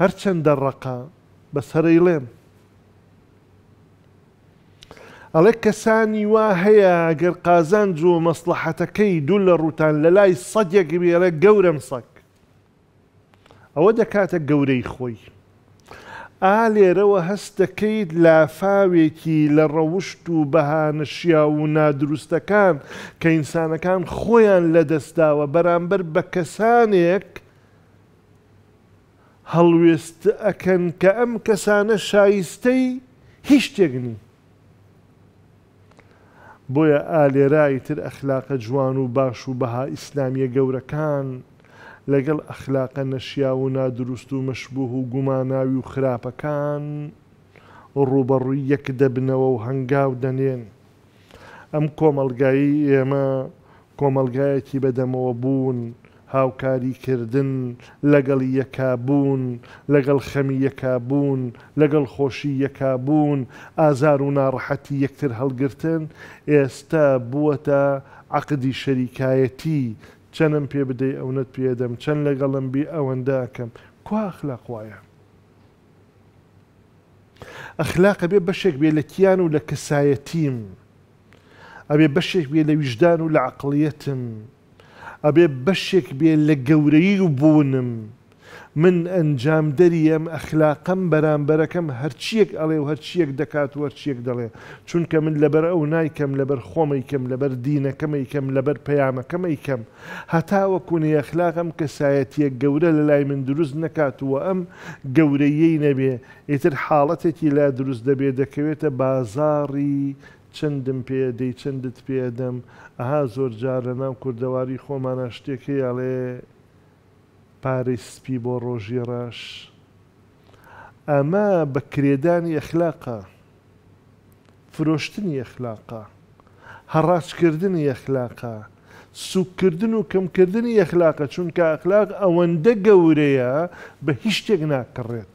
هەرچەندە ڕقا بە سەرەیڵێم ئەڵێ کەسانی وا هەیە گەر قازان جووە مەسلحەتەکەی دوو لە ڕوتان لە لای سەدێک بێرە گەورم سەک ئەوە دەکاتە گەورەی خۆی ئا لێرەوە هەست دەکەیت لافاوێکی لە ڕەوشت و بەهانەشیا و نادروستەکان کە ئینسانەکان خۆیان لەدەستداوە بەرامبەر بە کەسانێک هەڵوێست ئەکەن کە ئەم کەسانە شایستەی هیچ شتێکنی بۆیە ئالێرایی تر ئەخلاقە جوان و باش و بەها ئیسلامیە گەورەکان لەگەڵ ئەخلاقە نەشیا و نادروست و مەشبوه و گوماناوی و خراپەکان ڕوبەڕووی یەک دەبنەوە و هەنگاو دەنێن ئەم کۆمەلگایی ئێمە کۆمەلگایەکی بەدەمەوە بوون هاوکاریکردن لەگەڵ یەکبوون لەگەڵ خەمی یەکبوون لەگەڵ خۆشی یەکبوون ئازار و ناڕەحەتی یەکتر هەڵگرتن ئێستا بووەتە عقدی شەریکایەتی چەندم پێ بدەی ئەوەت پێدەم چەند لەگەڵم بی ئەوەندەکەم کواخلاقواە ئەخلاقە بێ بەشێک بێ لە کیان و لە کەسایەتیم ئەبێ بەشێک بێ لە ویژدان و لە عقلیەتم ابي بشك بين لجوري وبونم من ئەنجام دەریم ئەخلاقم بەرامبەرەکەم هەرچیەک ئەڵێ و هەرچیەک دەکات وەرچیەک دەڵێ چونکە من لەبەر ئەو نایکەم لەبەر خۆمەیکەم لەبەر دینەکەمەیکەم لەبەر پەیامەکەمەیکەم هەتاوەکوونی ئەخلاقم کەسایەتیەک گەورە لە لای من دروست نەکاتوە ئەم گەورەیەی نەبێ ئیتر حاڵەتێکی لا دروست دەبێ دەکەوێتە بازاڕی چندم پێ دەی چندت پێدەم ئەها زۆر جار لە ناو کوردەواری خۆمانە شتێکی یاڵێ پارەی سپی بۆ ڕۆژی ڕەش ئەمە بە کرێدانی ئەخلاقە فرۆشتنی ئەخلاقە هەڕاجکردنی ئەخلاقە سوکردن و کەمکردنی ئەخلاقە چونکە ئەخلاق ئەوەندە گەورەیە بە هیچ شتێک ناکڕێت.